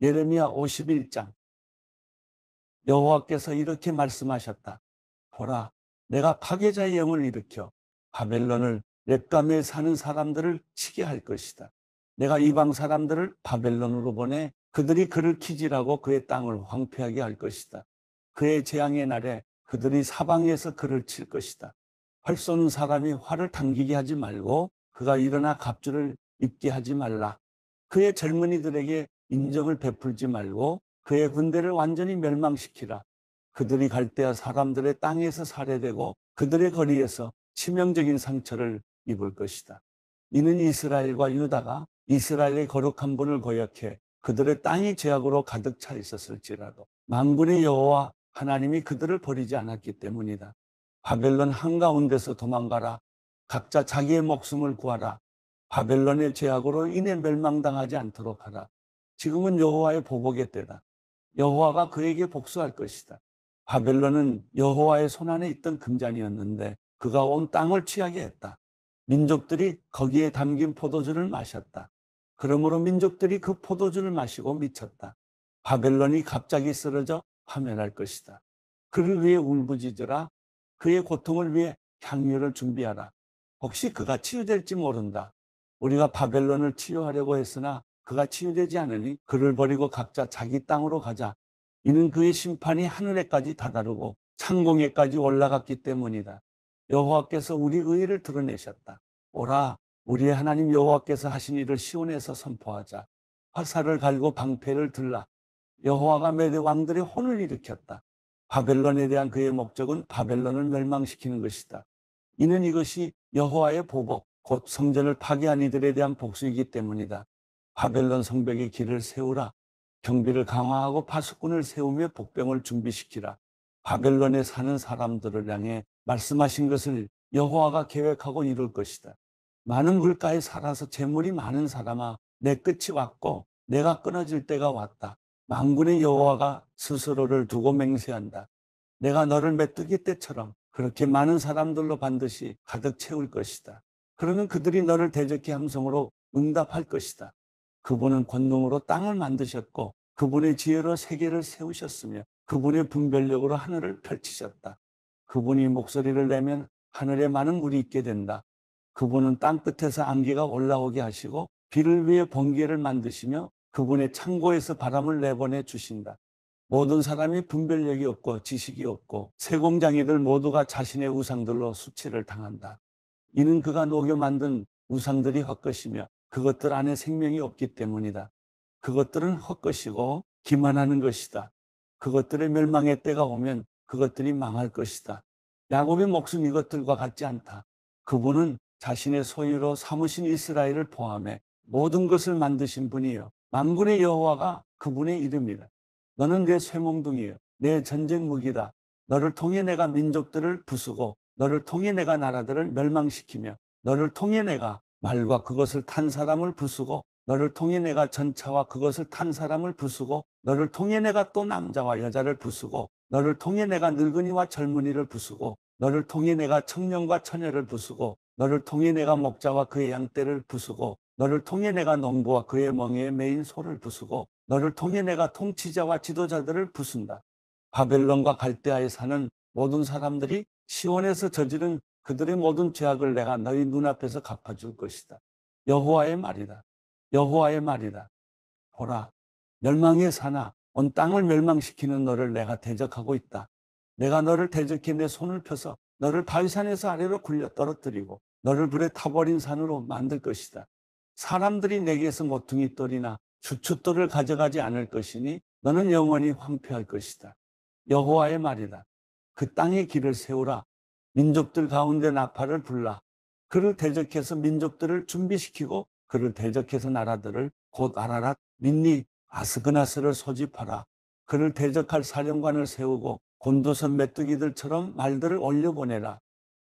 예레미야 51장 여호와께서 이렇게 말씀하셨다. 보라, 내가 파괴자의 영을 일으켜 바벨론을 렙감에 사는 사람들을 치게 할 것이다. 내가 이방 사람들을 바벨론으로 보내 그들이 그를 키질하고 그의 땅을 황폐하게 할 것이다. 그의 재앙의 날에 그들이 사방에서 그를 칠 것이다. 활 쏘는 사람이 활을 당기게 하지 말고 그가 일어나 갑주를 입게 하지 말라. 그의 젊은이들에게 인정을 베풀지 말고 그의 군대를 완전히 멸망시키라. 그들이 갈대아 사람들의 땅에서 살해되고 그들의 거리에서 치명적인 상처를 입을 것이다. 이는 이스라엘과 유다가 이스라엘의 거룩한 분을 거역해 그들의 땅이 죄악으로 가득 차 있었을지라도 만군의 여호와 하나님이 그들을 버리지 않았기 때문이다. 바벨론 한가운데서 도망가라. 각자 자기의 목숨을 구하라. 바벨론의 죄악으로 인해 멸망당하지 않도록 하라. 지금은 여호와의 보복의 때다. 여호와가 그에게 복수할 것이다. 바벨론은 여호와의 손안에 있던 금잔이었는데 그가 온 땅을 취하게 했다. 민족들이 거기에 담긴 포도주를 마셨다. 그러므로 민족들이 그 포도주를 마시고 미쳤다. 바벨론이 갑자기 쓰러져 파멸할 것이다. 그를 위해 울부짖으라. 그의 고통을 위해 향유를 준비하라. 혹시 그가 치유될지 모른다. 우리가 바벨론을 치유하려고 했으나 그가 치유되지 않으니 그를 버리고 각자 자기 땅으로 가자. 이는 그의 심판이 하늘에까지 다다르고 창공에까지 올라갔기 때문이다. 여호와께서 우리 의를 드러내셨다. 오라, 우리의 하나님 여호와께서 하신 일을 시온에서 선포하자. 화살을 갈고 방패를 들라. 여호와가 메대 왕들의 혼을 일으켰다. 바벨론에 대한 그의 목적은 바벨론을 멸망시키는 것이다. 이는 이것이 여호와의 보복, 곧 성전을 파괴한 이들에 대한 복수이기 때문이다. 바벨론 성벽의 길을 세우라. 경비를 강화하고 파수꾼을 세우며 복병을 준비시키라. 바벨론에 사는 사람들을 향해 말씀하신 것을 여호와가 계획하고 이룰 것이다. 많은 물가에 살아서 재물이 많은 사람아, 내 끝이 왔고 내가 끊어질 때가 왔다. 망군의 여호와가 스스로를 두고 맹세한다. 내가 너를 메뚜기 때처럼 그렇게 많은 사람들로 반드시 가득 채울 것이다. 그러면 그들이 너를 대적해 함성으로 응답할 것이다. 그분은 권능으로 땅을 만드셨고 그분의 지혜로 세계를 세우셨으며 그분의 분별력으로 하늘을 펼치셨다. 그분이 목소리를 내면 하늘에 많은 물이 있게 된다. 그분은 땅 끝에서 안개가 올라오게 하시고 비를 위해 번개를 만드시며 그분의 창고에서 바람을 내보내 주신다. 모든 사람이 분별력이 없고 지식이 없고 세공장이들 모두가 자신의 우상들로 수치를 당한다. 이는 그가 녹여 만든 우상들이 헛것이며 그것들 안에 생명이 없기 때문이다. 그것들은 헛것이고 기만하는 것이다. 그것들의 멸망의 때가 오면 그것들이 망할 것이다. 야곱의 목숨 이것들과 같지 않다. 그분은 자신의 소유로 사무신 이스라엘을 포함해 모든 것을 만드신 분이요. 만군의 여호와가 그분의 이름이다. 너는 내 쇠몽둥이요. 내 전쟁 무기다. 너를 통해 내가 민족들을 부수고 너를 통해 내가 나라들을 멸망시키며 너를 통해 내가 말과 그것을 탄 사람을 부수고 너를 통해 내가 전차와 그것을 탄 사람을 부수고 너를 통해 내가 또 남자와 여자를 부수고 너를 통해 내가 늙은이와 젊은이를 부수고 너를 통해 내가 청년과 처녀를 부수고 너를 통해 내가 목자와 그의 양떼를 부수고 너를 통해 내가 농부와 그의 멍에에 매인 소를 부수고 너를 통해 내가 통치자와 지도자들을 부순다. 바벨론과 갈대아에 사는 모든 사람들이 시원에서 저지른 그들의 모든 죄악을 내가 너희 눈앞에서 갚아줄 것이다. 여호와의 말이다. 여호와의 말이다. 보라, 멸망에 사나 온 땅을 멸망시키는 너를 내가 대적하고 있다. 내가 너를 대적해 내 손을 펴서 너를 바위산에서 아래로 굴려 떨어뜨리고 너를 불에 타버린 산으로 만들 것이다. 사람들이 내게서 모퉁이돌이나 주춧돌을 가져가지 않을 것이니 너는 영원히 황폐할 것이다. 여호와의 말이다. 그 땅의 길을 세우라. 민족들 가운데 나팔을 불라. 그를 대적해서 민족들을 준비시키고 그를 대적해서 나라들을 곧 아라랏, 민니, 아스그나스를 소집하라. 그를 대적할 사령관을 세우고 곤도선 메뚜기들처럼 말들을 올려보내라.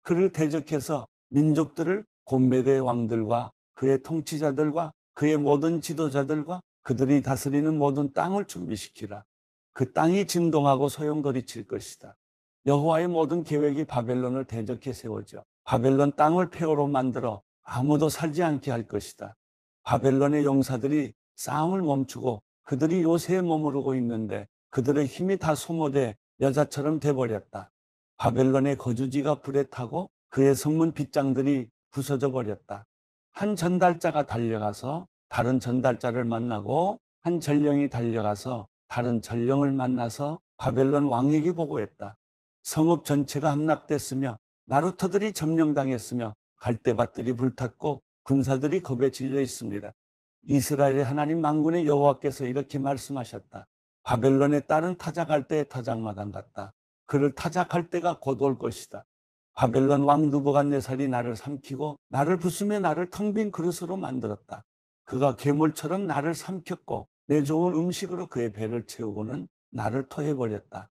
그를 대적해서 민족들을 곤백의 왕들과 그의 통치자들과 그의 모든 지도자들과 그들이 다스리는 모든 땅을 준비시키라. 그 땅이 진동하고 소용거리칠 것이다. 여호와의 모든 계획이 바벨론을 대적해 세우죠. 바벨론 땅을 폐허로 만들어 아무도 살지 않게 할 것이다. 바벨론의 용사들이 싸움을 멈추고 그들이 요새에 머무르고 있는데 그들의 힘이 다 소모돼 여자처럼 돼버렸다. 바벨론의 거주지가 불에 타고 그의 성문 빗장들이 부서져 버렸다. 한 전달자가 달려가서 다른 전달자를 만나고 한 전령이 달려가서 다른 전령을 만나서 바벨론 왕에게 보고했다. 성읍 전체가 함락됐으며 마루터들이 점령당했으며 갈대밭들이 불탔고 군사들이 겁에 질려 있습니다. 이스라엘의 하나님 만군의 여호와께서 이렇게 말씀하셨다. 바벨론의 딸은 타작할 때의 타작마당 같다. 그를 타작할 때가 곧 올 것이다. 바벨론 왕 누부갓네살이 나를 삼키고 나를 부수며 나를 텅 빈 그릇으로 만들었다. 그가 괴물처럼 나를 삼켰고 내 좋은 음식으로 그의 배를 채우고는 나를 토해버렸다.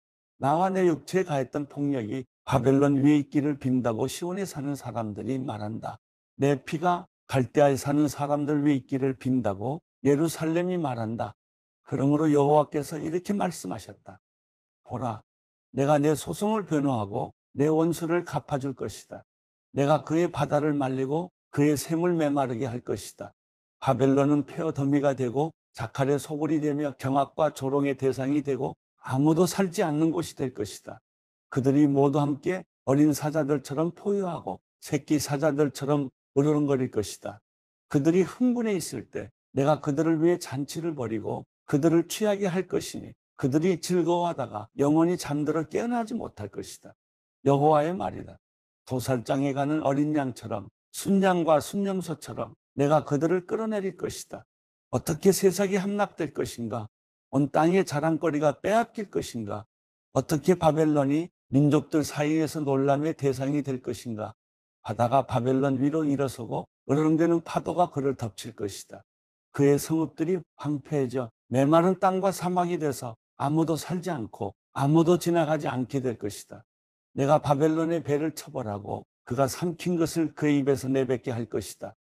나만내 육체에 가했던 폭력이 바벨론 위의 있기를 빈다고 시온에 사는 사람들이 말한다. 내 피가 갈대아에 사는 사람들 위에 있기 빈다고 예루살렘이 말한다. 그러므로 여호와께서 이렇게 말씀하셨다. 보라, 내가 내 소송을 변호하고 내 원수를 갚아줄 것이다. 내가 그의 바다를 말리고 그의 샘을 메마르게 할 것이다. 바벨론은 폐허 더미가 되고 자칼의 소굴이 되며 경악과 조롱의 대상이 되고 아무도 살지 않는 곳이 될 것이다. 그들이 모두 함께 어린 사자들처럼 포유하고 새끼 사자들처럼 으르렁거릴 것이다. 그들이 흥분해 있을 때 내가 그들을 위해 잔치를 벌이고 그들을 취하게 할 것이니 그들이 즐거워하다가 영원히 잠들어 깨어나지 못할 것이다. 여호와의 말이다. 도살장에 가는 어린 양처럼 순양과 순념소처럼 내가 그들을 끌어내릴 것이다. 어떻게 세상이 함락될 것인가? 온 땅의 자랑거리가 빼앗길 것인가? 어떻게 바벨론이 민족들 사이에서 논란의 대상이 될 것인가? 바다가 바벨론 위로 일어서고 으르렁대는 파도가 그를 덮칠 것이다. 그의 성읍들이 황폐해져 메마른 땅과 사막이 돼서 아무도 살지 않고 아무도 지나가지 않게 될 것이다. 내가 바벨론의 배를 처벌하고 그가 삼킨 것을 그 입에서 내뱉게 할 것이다.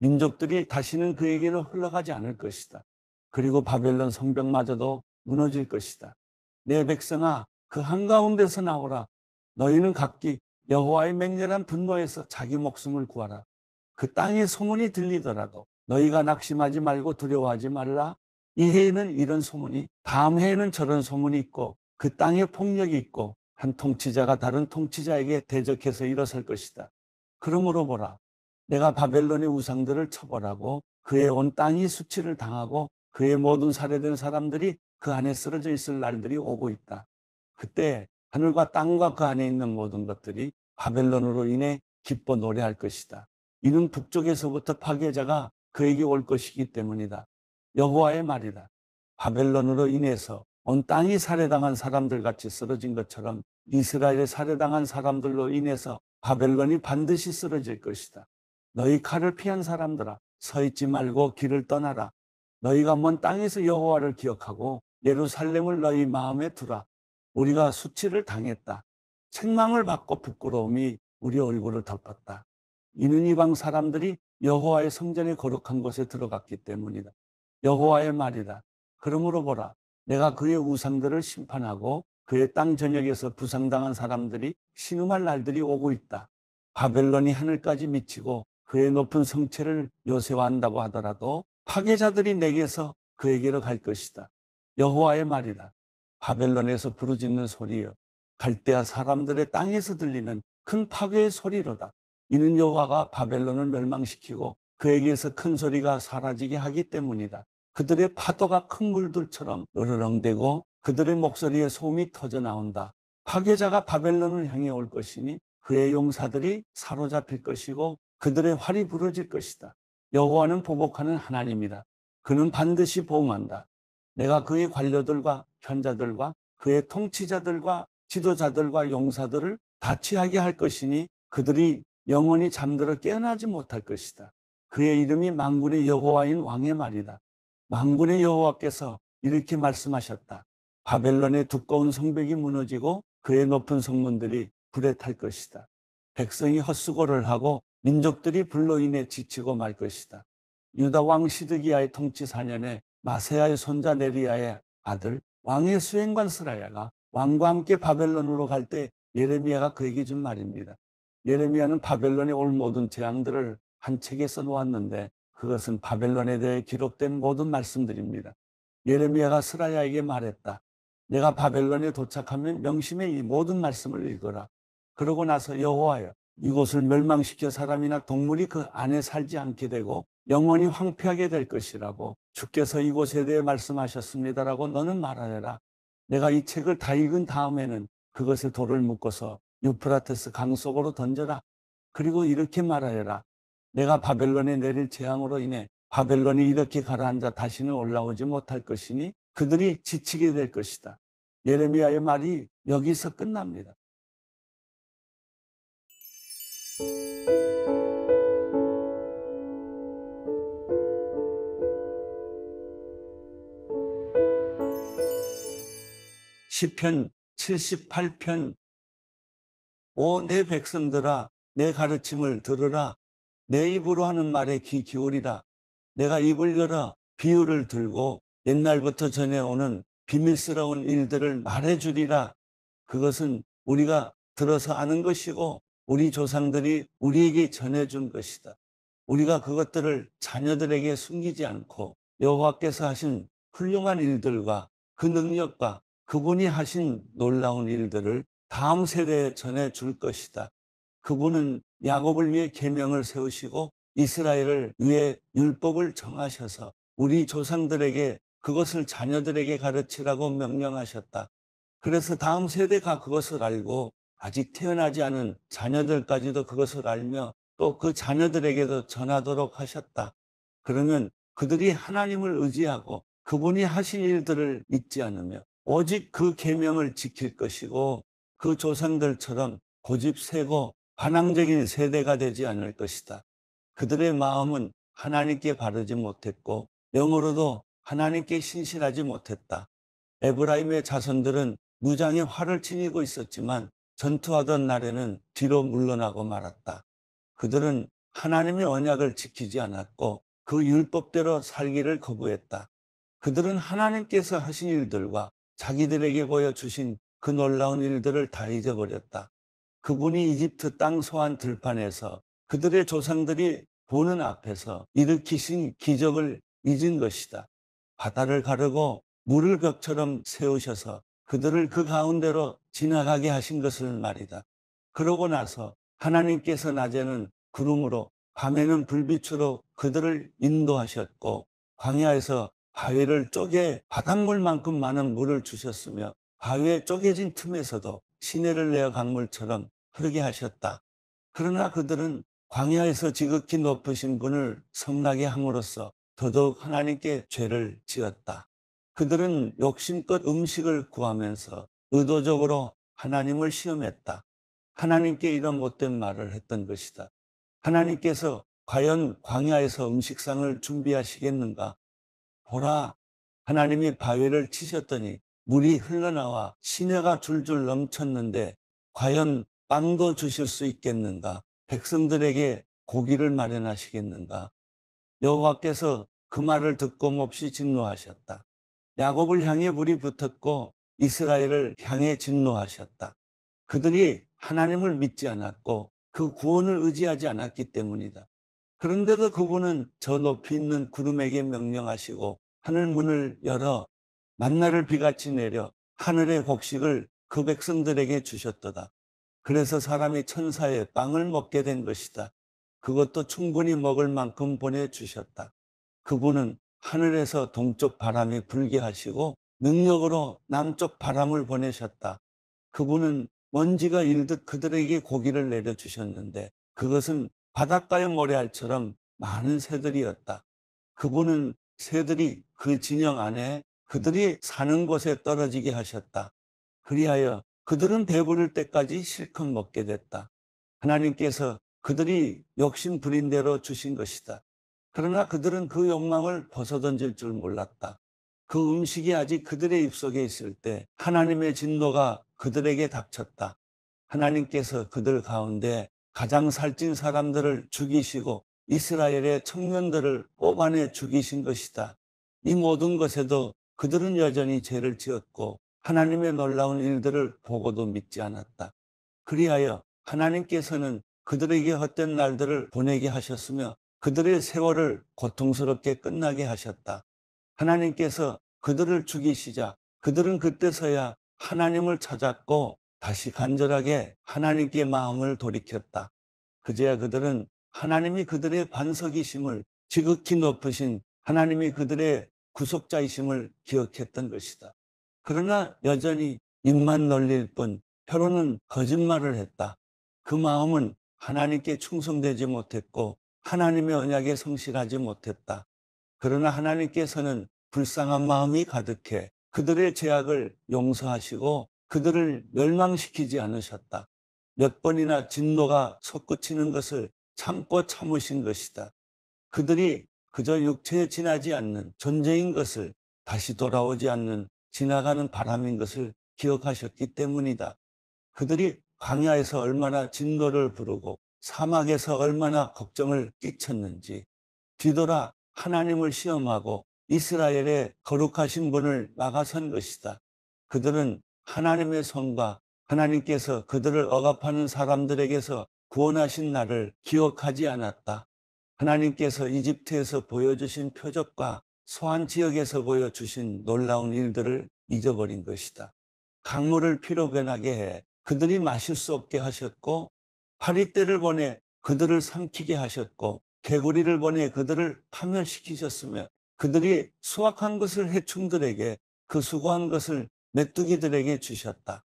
민족들이 다시는 그에게로 흘러가지 않을 것이다. 그리고 바벨론 성벽마저도 무너질 것이다. 내 백성아 그 한가운데서 나오라. 너희는 각기 여호와의 맹렬한 분노에서 자기 목숨을 구하라. 그 땅의 소문이 들리더라도 너희가 낙심하지 말고 두려워하지 말라. 이 해에는 이런 소문이, 다음 해에는 저런 소문이 있고 그 땅에 폭력이 있고 한 통치자가 다른 통치자에게 대적해서 일어설 것이다. 그러므로 보라. 내가 바벨론의 우상들을 처벌하고 그의 온 땅이 수치를 당하고 그의 모든 살해된 사람들이 그 안에 쓰러져 있을 날들이 오고 있다. 그때 하늘과 땅과 그 안에 있는 모든 것들이 바벨론으로 인해 기뻐 노래할 것이다. 이는 북쪽에서부터 파괴자가 그에게 올 것이기 때문이다. 여호와의 말이다. 바벨론으로 인해서 온 땅이 살해당한 사람들 같이 쓰러진 것처럼 이스라엘에 살해당한 사람들로 인해서 바벨론이 반드시 쓰러질 것이다. 너희 칼을 피한 사람들아, 서 있지 말고 길을 떠나라. 너희가 먼 땅에서 여호와를 기억하고 예루살렘을 너희 마음에 두라. 우리가 수치를 당했다. 책망을 받고 부끄러움이 우리 얼굴을 덮었다. 이는 이방 사람들이 여호와의 성전에 거룩한 곳에 들어갔기 때문이다. 여호와의 말이다. 그러므로 보라. 내가 그의 우상들을 심판하고 그의 땅 전역에서 부상당한 사람들이 신음할 날들이 오고 있다. 바벨론이 하늘까지 미치고 그의 높은 성체를 요새화한다고 하더라도 파괴자들이 내게서 그에게로 갈 것이다. 여호와의 말이다. 바벨론에서 부르짖는 소리여 갈대아 사람들의 땅에서 들리는 큰 파괴의 소리로다. 이는 여호와가 바벨론을 멸망시키고 그에게서 큰 소리가 사라지게 하기 때문이다. 그들의 파도가 큰 물들처럼 으르렁대고 그들의 목소리에 소음이 터져 나온다. 파괴자가 바벨론을 향해 올 것이니 그의 용사들이 사로잡힐 것이고 그들의 활이 부러질 것이다. 여호와는 보복하는 하나님이다. 그는 반드시 보응한다. 내가 그의 관료들과 현자들과 그의 통치자들과 지도자들과 용사들을 다치하게 할 것이니 그들이 영원히 잠들어 깨어나지 못할 것이다. 그의 이름이 망군의 여호와인 왕의 말이다. 망군의 여호와께서 이렇게 말씀하셨다. 바벨론의 두꺼운 성벽이 무너지고 그의 높은 성문들이 불에 탈 것이다. 백성이 헛수고를 하고 민족들이 불로 인해 지치고 말 것이다. 유다 왕 시드기야의 통치 4년에 마세아의 손자 네리아의 아들 왕의 수행관 스라야가 왕과 함께 바벨론으로 갈 때 예레미야가 그에게 준 말입니다. 예레미야는 바벨론에 올 모든 재앙들을 한 책에 써 놓았는데 그것은 바벨론에 대해 기록된 모든 말씀들입니다. 예레미야가 스라야에게 말했다. 내가 바벨론에 도착하면 명심해이 모든 말씀을 읽어라. 그러고 나서 여호와여 이곳을 멸망시켜 사람이나 동물이 그 안에 살지 않게 되고 영원히 황폐하게 될 것이라고 주께서 이곳에 대해 말씀하셨습니다라고 너는 말하여라. 내가 이 책을 다 읽은 다음에는 그것에 돌을 묶어서 유프라테스 강 속으로 던져라. 그리고 이렇게 말하여라. 내가 바벨론에 내릴 재앙으로 인해 바벨론이 이렇게 가라앉아 다시는 올라오지 못할 것이니 그들이 지치게 될 것이다. 예레미야의 말이 여기서 끝납니다. 시편 78편 오 내 백성들아 내 가르침을 들으라 내 입으로 하는 말에 귀 기울이라 내가 입을 열어 비유를 들고 옛날부터 전해오는 비밀스러운 일들을 말해주리라 그것은 우리가 들어서 아는 것이고 우리 조상들이 우리에게 전해준 것이다. 우리가 그것들을 자녀들에게 숨기지 않고 여호와께서 하신 훌륭한 일들과 그 능력과 그분이 하신 놀라운 일들을 다음 세대에 전해 줄 것이다. 그분은 야곱을 위해 계명을 세우시고 이스라엘을 위해 율법을 정하셔서 우리 조상들에게 그것을 자녀들에게 가르치라고 명령하셨다. 그래서 다음 세대가 그것을 알고 아직 태어나지 않은 자녀들까지도 그것을 알며 또 그 자녀들에게도 전하도록 하셨다. 그러면 그들이 하나님을 의지하고 그분이 하신 일들을 잊지 않으며 오직 그 계명을 지킬 것이고 그 조상들처럼 고집 세고 반항적인 세대가 되지 않을 것이다. 그들의 마음은 하나님께 바르지 못했고 영으로도 하나님께 신실하지 못했다. 에브라임의 자손들은 무장의 활을 지니고 있었지만 전투하던 날에는 뒤로 물러나고 말았다. 그들은 하나님의 언약을 지키지 않았고 그 율법대로 살기를 거부했다. 그들은 하나님께서 하신 일들과 자기들에게 보여주신 그 놀라운 일들을 다 잊어버렸다. 그분이 이집트 땅 소환 들판에서 그들의 조상들이 보는 앞에서 일으키신 기적을 잊은 것이다. 바다를 가르고 물을 벽처럼 세우셔서 그들을 그 가운데로 지나가게 하신 것을 말이다. 그러고 나서 하나님께서 낮에는 구름으로 밤에는 불빛으로 그들을 인도하셨고 광야에서 바위를 쪼개 바닷물만큼 많은 물을 주셨으며 바위의 쪼개진 틈에서도 시내를 내어 강물처럼 흐르게 하셨다. 그러나 그들은 광야에서 지극히 높으신 분을 성나게 함으로써 더더욱 하나님께 죄를 지었다. 그들은 욕심껏 음식을 구하면서 의도적으로 하나님을 시험했다. 하나님께 이런 못된 말을 했던 것이다. 하나님께서 과연 광야에서 음식상을 준비하시겠는가? 보라, 하나님이 바위를 치셨더니 물이 흘러나와 시내가 줄줄 넘쳤는데 과연 빵도 주실 수 있겠는가? 백성들에게 고기를 마련하시겠는가? 여호와께서 그 말을 듣고 몹시 진노하셨다. 야곱을 향해 불이 붙었고 이스라엘을 향해 진노하셨다. 그들이 하나님을 믿지 않았고 그 구원을 의지하지 않았기 때문이다. 그런데도 그분은 저 높이 있는 구름에게 명령하시고 하늘 문을 열어 만나를 비같이 내려 하늘의 곡식을 그 백성들에게 주셨도다. 그래서 사람이 천사의 빵을 먹게 된 것이다. 그것도 충분히 먹을 만큼 보내주셨다. 그분은 하늘에서 동쪽 바람이 불게 하시고 능력으로 남쪽 바람을 보내셨다. 그분은 먼지가 일듯 그들에게 고기를 내려주셨는데 그것은 바닷가의 모래알처럼 많은 새들이었다. 그분은 새들이 그 진영 안에 그들이 사는 곳에 떨어지게 하셨다. 그리하여 그들은 배부를 때까지 실컷 먹게 됐다. 하나님께서 그들이 욕심 부린 대로 주신 것이다. 그러나 그들은 그 욕망을 벗어던질 줄 몰랐다. 그 음식이 아직 그들의 입속에 있을 때 하나님의 진노가 그들에게 닥쳤다. 하나님께서 그들 가운데 가장 살찐 사람들을 죽이시고 이스라엘의 청년들을 뽑아내 죽이신 것이다. 이 모든 것에도 그들은 여전히 죄를 지었고 하나님의 놀라운 일들을 보고도 믿지 않았다. 그리하여 하나님께서는 그들에게 헛된 날들을 보내게 하셨으며 그들의 세월을 고통스럽게 끝나게 하셨다. 하나님께서 그들을 죽이시자 그들은 그때서야 하나님을 찾았고 다시 간절하게 하나님께 마음을 돌이켰다. 그제야 그들은 하나님이 그들의 반석이심을 지극히 높으신 하나님이 그들의 구속자이심을 기억했던 것이다. 그러나 여전히 입만 놀릴 뿐 혀로는 거짓말을 했다. 그 마음은 하나님께 충성되지 못했고 하나님의 언약에 성실하지 못했다. 그러나 하나님께서는 불쌍한 마음이 가득해 그들의 죄악을 용서하시고 그들을 멸망시키지 않으셨다. 몇 번이나 진노가 솟구치는 것을 참고 참으신 것이다. 그들이 그저 육체에 지나지 않는 존재인 것을 다시 돌아오지 않는 지나가는 바람인 것을 기억하셨기 때문이다. 그들이 광야에서 얼마나 진노를 부르고 사막에서 얼마나 걱정을 끼쳤는지 뒤돌아 하나님을 시험하고 이스라엘의 거룩하신 분을 막아선 것이다. 그들은 하나님의 손과 하나님께서 그들을 억압하는 사람들에게서 구원하신 날을 기억하지 않았다. 하나님께서 이집트에서 보여주신 표적과 소환 지역에서 보여주신 놀라운 일들을 잊어버린 것이다. 강물을 피로 변하게 해 그들이 마실 수 없게 하셨고 파리떼를 보내 그들을 삼키게 하셨고 개구리를 보내 그들을 파멸시키셨으며 그들이 수확한 것을 해충들에게 그 수고한 것을 메뚜기들에게 주셨다.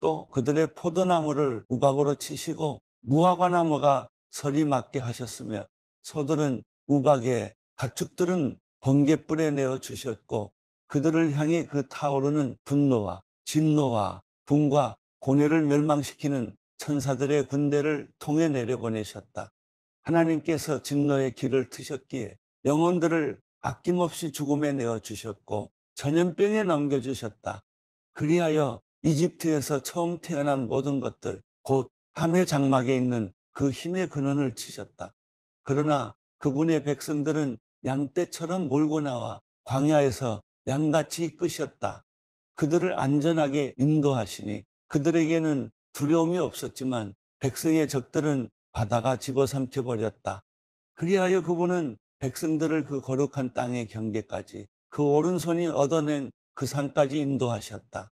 또 그들의 포도나무를 우박으로 치시고 무화과나무가 서리 맞게 하셨으며 소들은 우박에 가축들은 번개불에 내어 주셨고 그들을 향해 그 타오르는 분노와 진노와 분과 고뇌를 멸망시키는 천사들의 군대를 통해 내려보내셨다. 하나님께서 진노의 길을 트셨기에 영혼들을 아낌없이 죽음에 내어 주셨고 전염병에 넘겨 주셨다. 그리하여 이집트에서 처음 태어난 모든 것들 곧 함의 장막에 있는 그 힘의 근원을 치셨다. 그러나 그분의 백성들은 양떼처럼 몰고 나와 광야에서 양같이 끄셨다 그들을 안전하게 인도하시니 그들에게는 두려움이 없었지만 백성의 적들은 바다가 집어삼켜 버렸다. 그리하여 그분은 백성들을 그 거룩한 땅의 경계까지 그 오른손이 얻어낸 그 산까지 인도하셨다.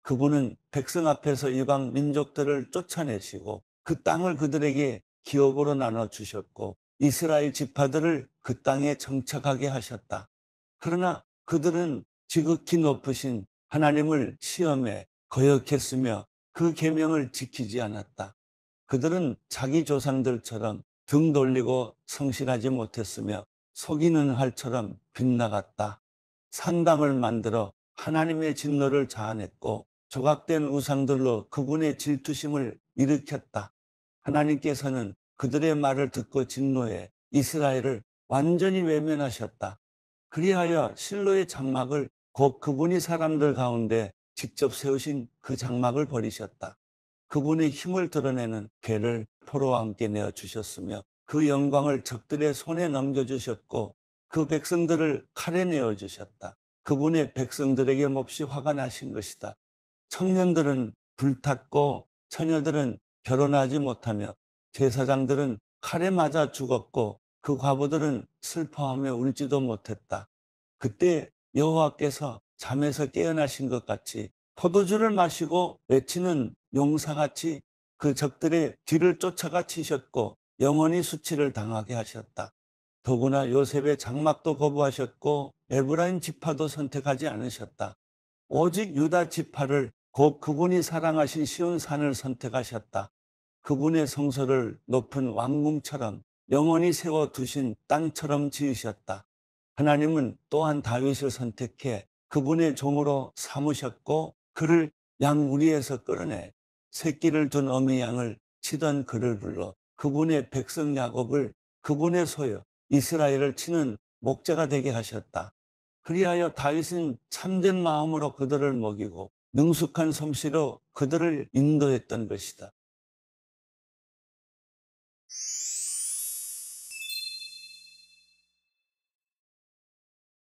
그분은 백성 앞에서 이방 민족들을 쫓아내시고 그 땅을 그들에게 기업으로 나눠 주셨고 이스라엘 지파들을 그 땅에 정착하게 하셨다. 그러나 그들은 지극히 높으신 하나님을 시험에 거역했으며 그 계명을 지키지 않았다. 그들은 자기 조상들처럼 등 돌리고 성실하지 못했으며 속이는 할처럼 빗나갔다. 산담을 만들어 하나님의 진노를 자아냈고 조각된 우상들로 그분의 질투심을 일으켰다. 하나님께서는 그들의 말을 듣고 진노해 이스라엘을 완전히 외면하셨다. 그리하여 실로의 장막을 곧 그분이 사람들 가운데 직접 세우신 그 장막을 버리셨다. 그분의 힘을 드러내는 개를 포로와 함께 내어 주셨으며 그 영광을 적들의 손에 넘겨주셨고 그 백성들을 칼에 내어 주셨다. 그분의 백성들에게 몹시 화가 나신 것이다. 청년들은 불탔고 처녀들은 결혼하지 못하며 제사장들은 칼에 맞아 죽었고 그 과부들은 슬퍼하며 울지도 못했다. 그때 여호와께서 잠에서 깨어나신 것 같이 포도주를 마시고 외치는 용사같이 그 적들의 뒤를 쫓아가 치셨고 영원히 수치를 당하게 하셨다. 더구나 요셉의 장막도 거부하셨고 에브라임 지파도 선택하지 않으셨다. 오직 유다 지파를 곧 그분이 사랑하신 시온 산을 선택하셨다. 그분의 성소를 높은 왕궁처럼 영원히 세워 두신 땅처럼 지으셨다. 하나님은 또한 다윗을 선택해 그분의 종으로 삼으셨고 그를 양우리에서 끌어내 새끼를 둔 어미 양을 치던 그를 불러 그분의 백성 야곱을 그분의 소유 이스라엘을 치는 목자가 되게 하셨다. 그리하여 다윗은 참된 마음으로 그들을 먹이고 능숙한 솜씨로 그들을 인도했던 것이다.